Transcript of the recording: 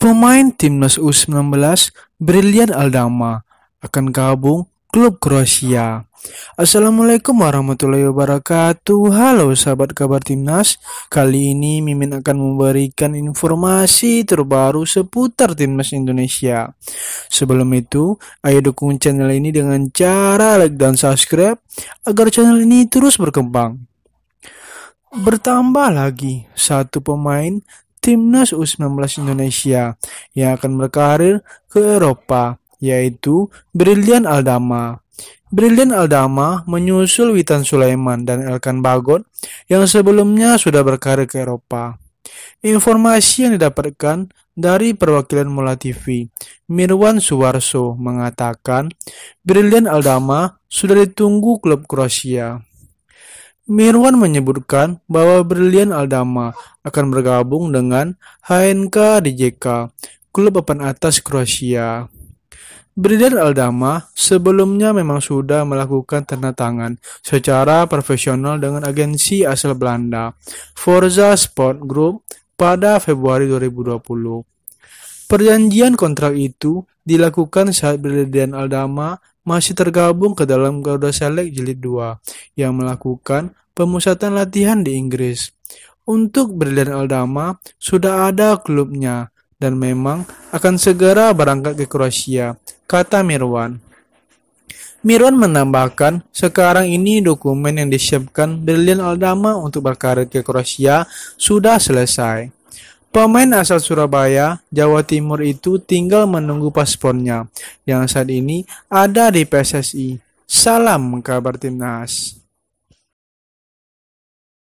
Pemain timnas U19 Brilian Aldama akan gabung klub Kroasia. Assalamualaikum warahmatullahi wabarakatuh. Halo sahabat kabar timnas. Kali ini Mimin akan memberikan informasi terbaru seputar timnas Indonesia. Sebelum itu, ayo dukung channel ini dengan cara like dan subscribe agar channel ini terus berkembang. Bertambah lagi satu pemain timnas U19 Indonesia yang akan berkarir ke Eropa, yaitu Brilian Aldama. Brilian Aldama menyusul Witan Sulaiman dan Elkan Bagot yang sebelumnya sudah berkarir ke Eropa. Informasi yang didapatkan dari perwakilan Mola TV, Mirwan Suwarso mengatakan, Brilian Aldama sudah ditunggu klub Kroasia. Mirwan menyebutkan bahwa Brilian Aldama akan bergabung dengan HNK DJK, klub papan atas Kroasia. Brilian Aldama sebelumnya memang sudah melakukan tanda tangan secara profesional dengan agensi asal Belanda, Forza Sport Group, pada Februari 2020. Perjanjian kontrak itu dilakukan saat Brilian Aldama masih tergabung ke dalam Garuda Select Jilid 2 yang melakukan pemusatan latihan di Inggris. Untuk Brilliant Aldama sudah ada klubnya dan memang akan segera berangkat ke Kroasia, kata Mirwan. Mirwan menambahkan, sekarang ini dokumen yang disiapkan Brilliant Aldama untuk berkarir ke Kroasia sudah selesai. Pemain asal Surabaya, Jawa Timur itu tinggal menunggu paspornya yang saat ini ada di PSSI. Salam kabar timnas.